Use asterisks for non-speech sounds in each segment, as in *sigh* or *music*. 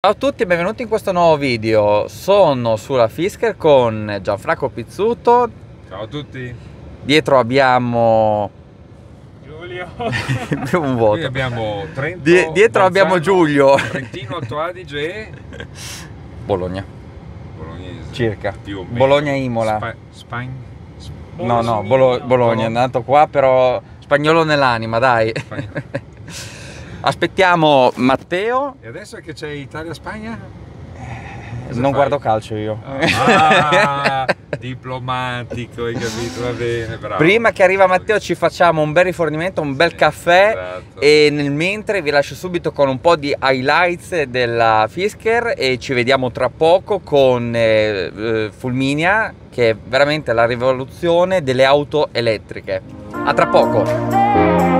Ciao a tutti e benvenuti in questo nuovo video, sono sulla Fisker con Gianfranco Pizzuto Ciao a tutti Dietro abbiamo... Giulio *laughs* un voto Qui abbiamo Trento, Die Dietro Bolzano, abbiamo Giulio Trentino, Alto Adige e... Bologna Bolognese Circa Bologna-Imola Spagna Sp No no, Bolo Bologna, è nato qua però spagnolo nell'anima dai Spagnolo *laughs* Aspettiamo Matteo. E adesso che c'è Italia-Spagna? Eh, Cosa non fai? guardo calcio io. Ah, *laughs* diplomatico, hai capito? Va bene, bravo. Prima che arriva Matteo ci facciamo un bel rifornimento, un bel sì, caffè esatto. e nel mentre vi lascio subito con un po' di highlights della Fisker e ci vediamo tra poco con eh, eh Fulminia che è veramente la rivoluzione delle auto elettriche. A tra poco!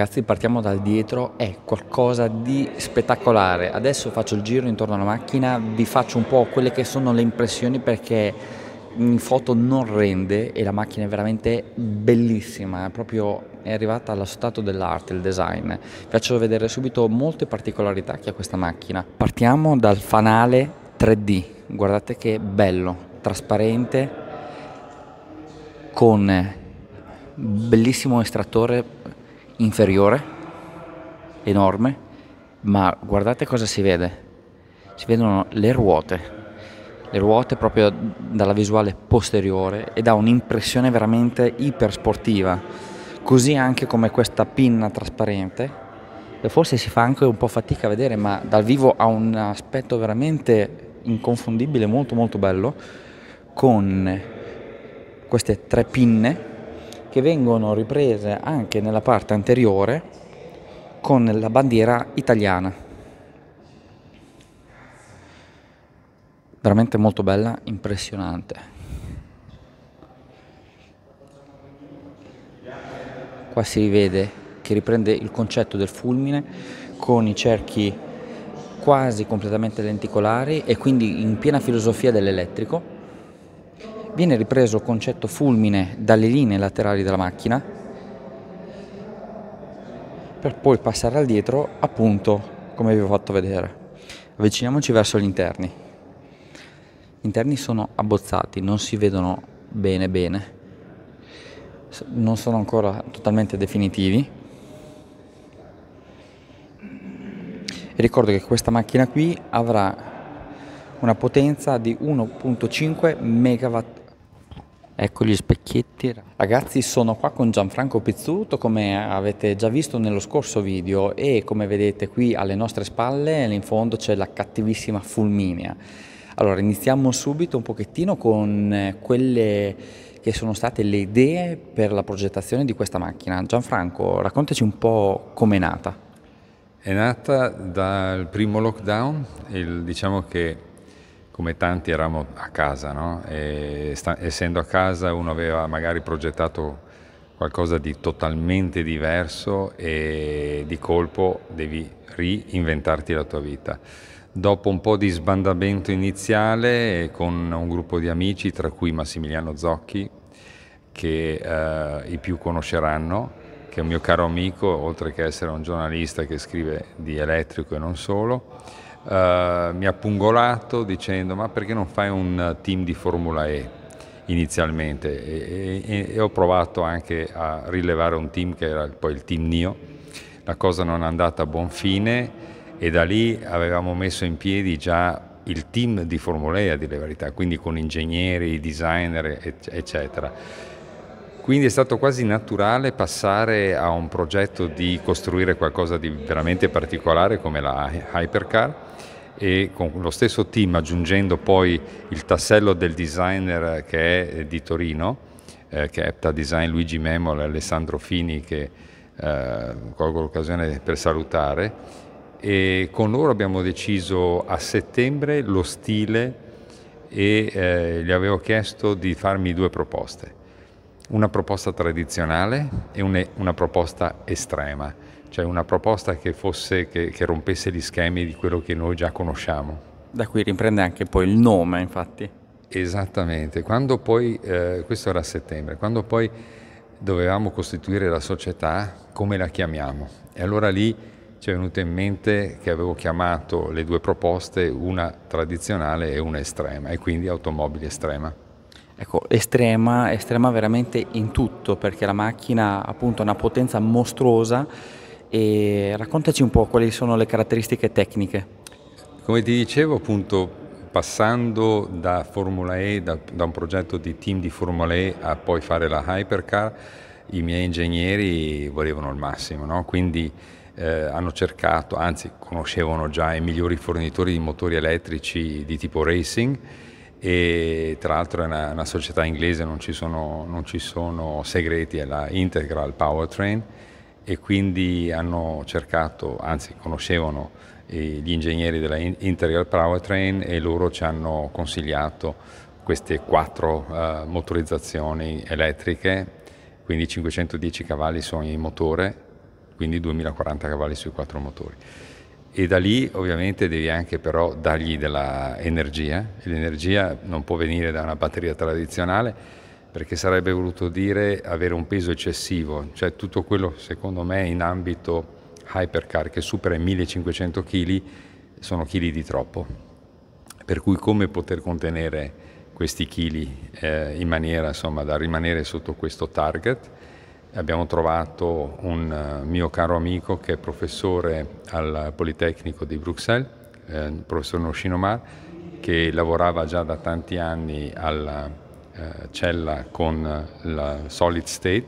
Ragazzi partiamo dal dietro, è qualcosa di spettacolare. Adesso faccio il giro intorno alla macchina, vi faccio un po' quelle che sono le impressioni perché in foto non rende e la macchina è veramente bellissima, è proprio è arrivata allo stato dell'arte, il design. Vi faccio vedere subito molte particolarità che ha questa macchina. Partiamo dal fanale 3D, guardate che bello, trasparente, con bellissimo estrattore inferiore, enorme, ma guardate cosa si vede. Si vedono le ruote, le ruote proprio dalla visuale posteriore e dà un'impressione veramente ipersportiva, così anche come questa pinna trasparente, che forse si fa anche un po' fatica a vedere, ma dal vivo ha un aspetto veramente inconfondibile, molto molto bello, con queste tre pinne che vengono riprese anche nella parte anteriore con la bandiera italiana. Veramente molto bella, impressionante. Qua si rivede che riprende il concetto del fulmine con i cerchi quasi completamente lenticolari e quindi in piena filosofia dell'elettrico Viene ripreso concetto fulmine dalle linee laterali della macchina per poi passare al dietro appunto come vi ho fatto vedere. Avviciniamoci verso gli interni. Gli interni sono abbozzati, non si vedono bene bene, non sono ancora totalmente definitivi. E ricordo che questa macchina qui avrà una potenza di 1.5 MW Ecco gli specchietti. Ragazzi sono qua con Gianfranco Pizzuto come avete già visto nello scorso video e come vedete qui alle nostre spalle in fondo c'è la cattivissima Fulminia. Allora iniziamo subito un pochettino con eh, quelle che sono state le idee per la progettazione di questa macchina. Gianfranco raccontaci un po' com'è nata. È nata dal primo lockdown, il, diciamo che come tanti eravamo a casa, no? sta, essendo a casa uno aveva magari progettato qualcosa di totalmente diverso e di colpo devi reinventarti la tua vita. Dopo un po' di sbandamento iniziale con un gruppo di amici, tra cui Massimiliano Zocchi, che eh, i più conosceranno, che è un mio caro amico, oltre che essere un giornalista che scrive di elettrico e non solo, eh, mi ha pungolato dicendo ma perché non fai un team di Formula E? inizialmente e, e, e, ho provato anche a rilevare un team che era poi il team Nio, la cosa non è andata a buon fine e da lì avevamo messo in piedi già il team di Formula E a dire la verità, quindi con ingegneri, designer eccetera. Quindi è stato quasi naturale passare a un progetto di costruire qualcosa di veramente particolare come la Hypercar e con lo stesso team aggiungendo poi il tassello del designer che è eh, di Torino, eh, che è Epta Design Luigi Memola e Alessandro Fini che eh, colgo l'occasione per salutare e con loro abbiamo deciso a settembre lo stile e eh, gli avevo chiesto di farmi due proposte, una proposta tradizionale e una, una proposta estrema cioè una proposta che, fosse, che, che rompesse gli schemi di quello che noi già conosciamo. Da qui riprende anche poi il nome, infatti. Esattamente, quando poi, eh, questo era a settembre, quando poi dovevamo costituire la società, come la chiamiamo? E allora lì ci è venuto in mente che avevo chiamato le due proposte, una tradizionale e una estrema, e quindi automobile estrema. Ecco, estrema, estrema veramente in tutto, perché la macchina appunto ha una potenza mostruosa e raccontaci un po' quali sono le caratteristiche tecniche. Come ti dicevo appunto passando da Formula E, da, da un progetto di team di Formula E a poi fare la Hypercar, i miei ingegneri volevano il massimo, no? quindi eh, hanno cercato, anzi conoscevano già i migliori fornitori di motori elettrici di tipo racing e tra l'altro è una, una, società inglese, non ci sono, non ci sono segreti, è la Integral Powertrain e quindi hanno cercato, anzi conoscevano eh, gli ingegneri della Integral Powertrain e loro ci hanno consigliato queste quattro uh, motorizzazioni elettriche, quindi 510 cavalli su ogni motore, quindi 2040 cavalli sui quattro motori. E da lì ovviamente devi anche però dargli dell'energia, l'energia non può venire da una batteria tradizionale, perché sarebbe voluto dire avere un peso eccessivo, cioè tutto quello secondo me in ambito hypercar che supera i 1500 kg sono chili di troppo, per cui come poter contenere questi chili eh, in maniera insomma, da rimanere sotto questo target. Abbiamo trovato un eh, mio caro amico che è professore al Politecnico di Bruxelles, eh, il professor Noshinomar, che lavorava già da tanti anni al eh, cella con la solid state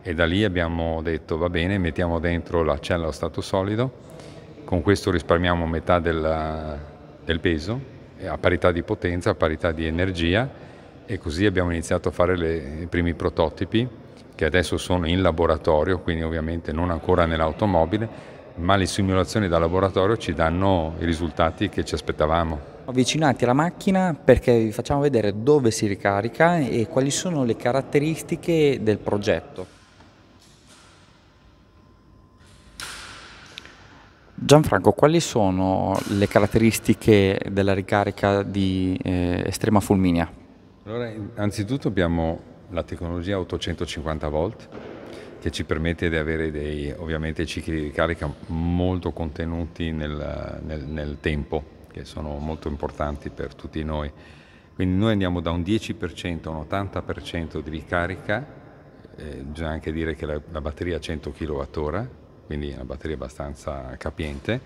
e da lì abbiamo detto va bene mettiamo dentro la cella a stato solido con questo risparmiamo metà della, del peso a parità di potenza, a parità di energia e così abbiamo iniziato a fare le, i primi prototipi che adesso sono in laboratorio, quindi ovviamente non ancora nell'automobile, ma le simulazioni da laboratorio ci danno i risultati che ci aspettavamo. Avvicinati alla macchina perché vi facciamo vedere dove si ricarica e quali sono le caratteristiche del progetto. Gianfranco, quali sono le caratteristiche della ricarica di eh, estrema fulminea? Allora, anzitutto abbiamo la tecnologia 850 volt che ci permette di avere dei, ovviamente, cicli di ricarica molto contenuti nel, nel, nel tempo che sono molto importanti per tutti noi. Quindi noi andiamo da un 10% a un 80% di ricarica, eh, bisogna anche dire che la, la batteria è 100 kWh, quindi è una batteria abbastanza capiente,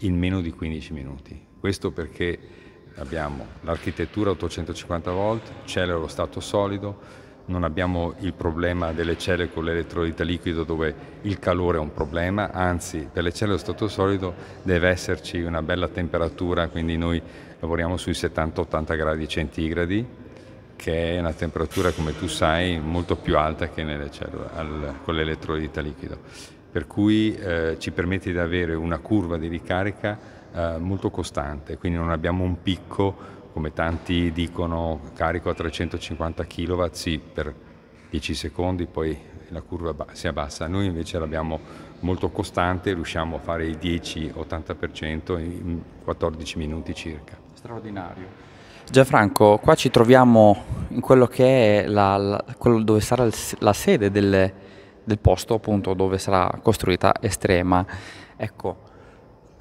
in meno di 15 minuti. Questo perché abbiamo l'architettura 850 volt, c'è lo stato solido, non abbiamo il problema delle celle con l'elettrolita liquido dove il calore è un problema, anzi per le celle dello stato solido deve esserci una bella temperatura, quindi noi lavoriamo sui 70-80 gradi centigradi, che è una temperatura come tu sai molto più alta che nelle cellule al, con l'elettrolita liquido, per cui eh, ci permette di avere una curva di ricarica eh, molto costante, quindi non abbiamo un picco come tanti dicono, carico a 350 kW, sì, per 10 secondi, poi la curva si abbassa. Noi invece l'abbiamo molto costante, riusciamo a fare il 10-80% in 14 minuti circa. Straordinario. Gianfranco, qua ci troviamo in quello che è la, la, quello dove sarà la sede del, del posto appunto dove sarà costruita Estrema. Ecco,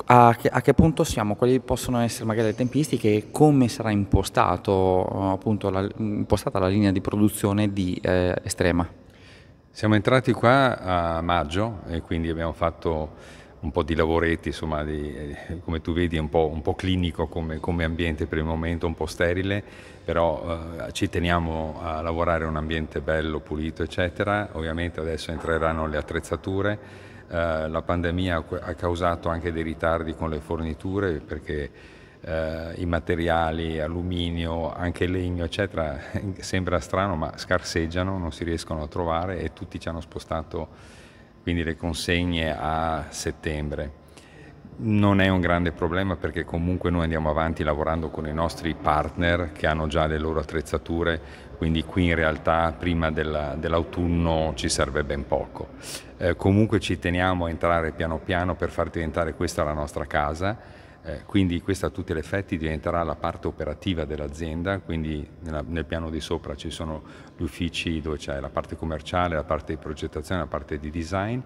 a che, a che, punto siamo, quali possono essere magari le tempistiche e come sarà impostato, appunto, la, impostata la linea di produzione di eh, Estrema? Siamo entrati qua a maggio e quindi abbiamo fatto un po' di lavoretti, insomma, di, eh, come tu vedi, un po', un po clinico come, come, ambiente per il momento, un po' sterile, però eh, ci teniamo a lavorare in un ambiente bello, pulito, eccetera. Ovviamente adesso entreranno le attrezzature eh, la pandemia ha causato anche dei ritardi con le forniture perché eh, i materiali, alluminio, anche legno, eccetera, *laughs* sembra strano ma scarseggiano, non si riescono a trovare e tutti ci hanno spostato quindi le consegne a settembre. Non è un grande problema perché comunque noi andiamo avanti lavorando con i nostri partner che hanno già le loro attrezzature, quindi qui in realtà prima della, dell'autunno ci serve ben poco. Eh, comunque ci teniamo a entrare piano piano per far diventare questa la nostra casa. Eh, quindi questa a tutti gli effetti diventerà la parte operativa dell'azienda, quindi nella, nel piano di sopra ci sono gli uffici dove c'è la parte commerciale, la parte di progettazione, la parte di design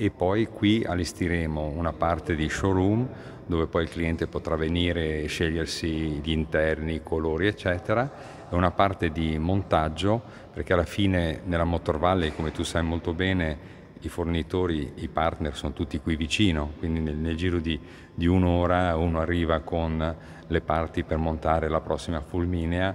e poi qui allestiremo una parte di showroom dove poi il cliente potrà venire e scegliersi gli interni, i colori eccetera e una parte di montaggio perché alla fine nella Motor Valley come tu sai molto bene i fornitori, i partner sono tutti qui vicino, quindi nel, nel giro di, di un'ora uno arriva con le parti per montare la prossima fulminea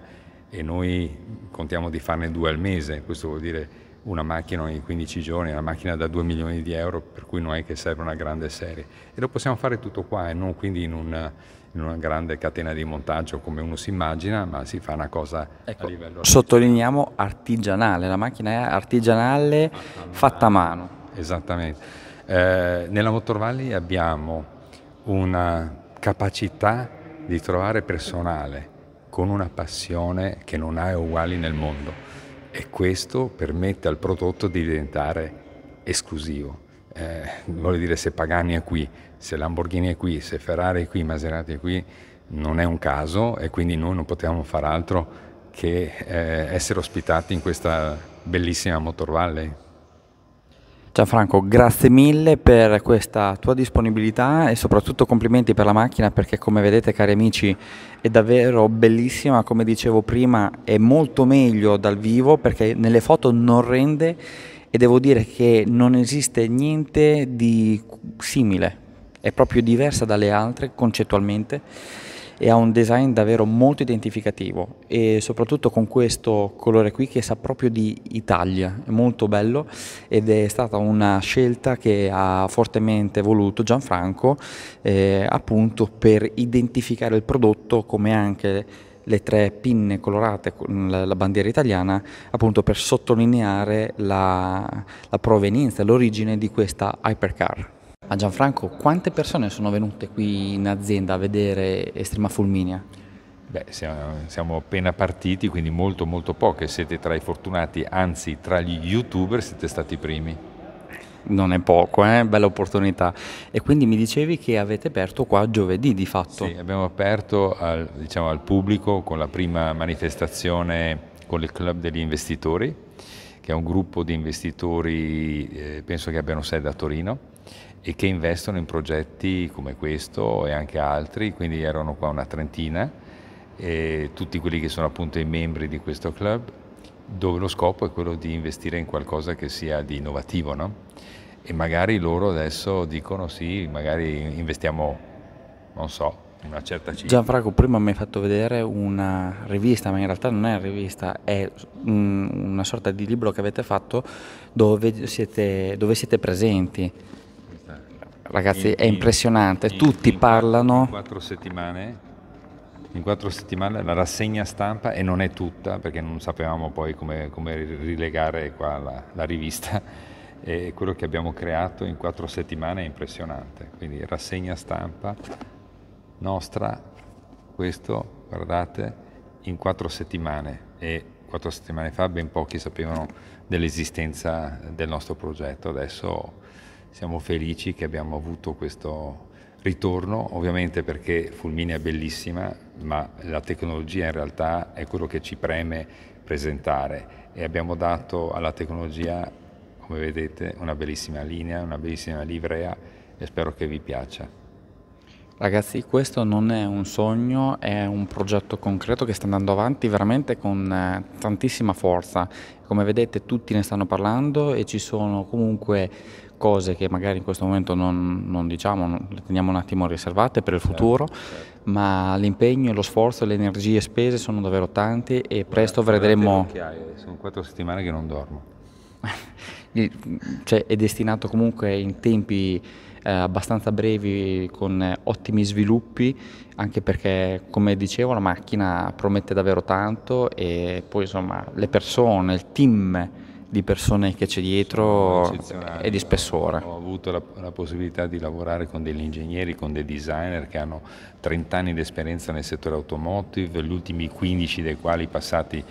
e noi contiamo di farne due al mese, questo vuol dire una macchina ogni 15 giorni, una macchina da 2 milioni di euro, per cui non è che serve una grande serie. E lo possiamo fare tutto qua e non quindi in una, in una grande catena di montaggio come uno si immagina, ma si fa una cosa ecco, a livello... Sottolineiamo artigianale, la macchina è artigianale fatta, fatta a mano. Esattamente. Eh, nella Valley abbiamo una capacità di trovare personale con una passione che non ha uguali nel mondo e questo permette al prodotto di diventare esclusivo. Eh, vuol dire se Pagani è qui, se Lamborghini è qui, se Ferrari è qui, Maserati è qui, non è un caso e quindi noi non potevamo far altro che eh, essere ospitati in questa bellissima Motor Valley. Gianfranco, grazie mille per questa tua disponibilità e soprattutto complimenti per la macchina perché come vedete cari amici è davvero bellissima, come dicevo prima è molto meglio dal vivo perché nelle foto non rende e devo dire che non esiste niente di simile, è proprio diversa dalle altre concettualmente e ha un design davvero molto identificativo e soprattutto con questo colore qui che sa proprio di Italia, è molto bello ed è stata una scelta che ha fortemente voluto Gianfranco eh, appunto per identificare il prodotto come anche le tre pinne colorate con la, bandiera italiana appunto per sottolineare la, la provenienza, l'origine di questa hypercar. Ma Gianfranco, quante persone sono venute qui in azienda a vedere Estrema Fulminia? Beh, siamo, siamo, appena partiti, quindi molto molto poche, siete tra i fortunati, anzi tra gli youtuber siete stati i primi. Non è poco, eh? bella opportunità. E quindi mi dicevi che avete aperto qua giovedì di fatto. Sì, abbiamo aperto al, diciamo, al pubblico con la prima manifestazione con il Club degli Investitori che è un gruppo di investitori, eh, penso che abbiano sede a Torino, e che investono in progetti come questo e anche altri, quindi erano qua una trentina, eh, tutti quelli che sono appunto i membri di questo club, dove lo scopo è quello di investire in qualcosa che sia di innovativo, no? E magari loro adesso dicono sì, magari investiamo, non so, una certa cifra. Gianfranco prima mi hai fatto vedere una rivista, ma in realtà non è una rivista, è una sorta di libro che avete fatto dove siete, dove siete presenti. Ragazzi, in, è impressionante, in, tutti in, parlano. In quattro settimane in quattro settimane la rassegna stampa e non è tutta perché non sapevamo poi come, come rilegare qua la, la, rivista e quello che abbiamo creato in quattro settimane è impressionante quindi rassegna stampa nostra, questo, guardate, in quattro settimane e quattro settimane fa ben pochi sapevano dell'esistenza del nostro progetto. Adesso siamo felici che abbiamo avuto questo ritorno, ovviamente perché Fulmine è bellissima, ma la tecnologia in realtà è quello che ci preme presentare e abbiamo dato alla tecnologia, come vedete, una bellissima linea, una bellissima livrea e spero che vi piaccia. Ragazzi, questo non è un sogno, è un progetto concreto che sta andando avanti veramente con eh, tantissima forza. Come vedete tutti ne stanno parlando e ci sono comunque cose che magari in questo momento non, non diciamo, le teniamo un attimo riservate per il certo, futuro, certo, certo. ma l'impegno, lo sforzo, e le energie spese sono davvero tanti e presto vedremo... Sono quattro settimane che non dormo. *laughs* cioè, è destinato comunque in tempi eh, abbastanza brevi con ottimi sviluppi, anche perché come dicevo la macchina promette davvero tanto e poi insomma le persone, il team di persone che c'è dietro e di spessore. Ho avuto la, la, possibilità di lavorare con degli ingegneri, con dei designer che hanno 30 anni di esperienza nel settore automotive, gli ultimi 15 dei quali passati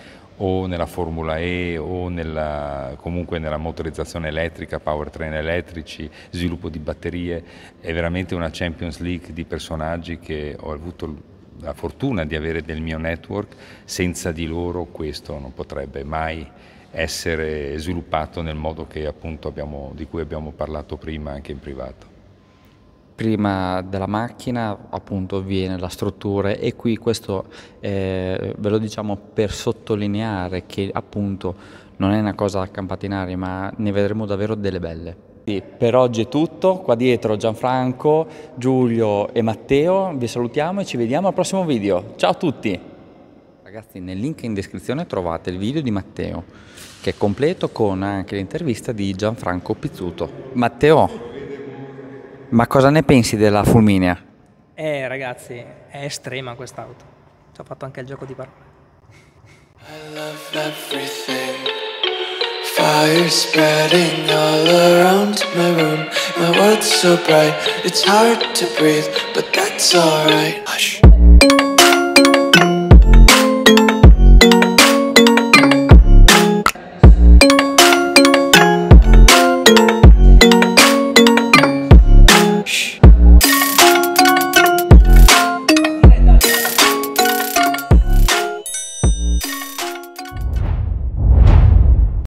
o nella Formula E o nella, comunque nella motorizzazione elettrica, powertrain elettrici, sviluppo di batterie, è veramente una Champions League di personaggi che ho avuto la fortuna di avere del mio network, senza di loro questo non potrebbe mai essere sviluppato nel modo appunto abbiamo, di cui abbiamo parlato prima anche in privato prima della macchina appunto viene la struttura e qui questo eh, ve lo diciamo per sottolineare che appunto non è una cosa a campatinari ma ne vedremo davvero delle belle. per oggi è tutto, qua dietro Gianfranco, Giulio e Matteo, vi salutiamo e ci vediamo al prossimo video, ciao a tutti! Ragazzi nel link in descrizione trovate il video di Matteo che è completo con anche l'intervista di Gianfranco Pizzuto. Matteo! Ma cosa ne pensi della Fulminea? Eh ragazzi, è estrema quest'auto. Ci ho fatto anche il gioco di parole. I love everything. Fire spreading all around my room. My world's so bright, it's hard to breathe, but that's alright. Hush.